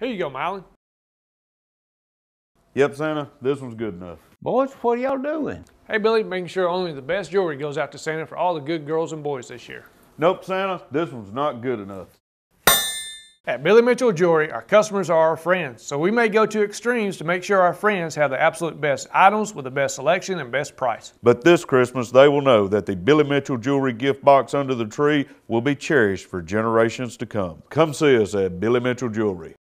Here you go, Miley. Yep, Santa, this one's good enough. Boys, what are y'all doing? Hey, Billy, making sure only the best jewelry goes out to Santa for all the good girls and boys this year. Nope, Santa, this one's not good enough. At Billy Mitchell Jewelry, our customers are our friends, so we may go to extremes to make sure our friends have the absolute best items with the best selection and best price. But this Christmas, they will know that the Billy Mitchell Jewelry gift box under the tree will be cherished for generations to come. Come see us at Billy Mitchell Jewelry.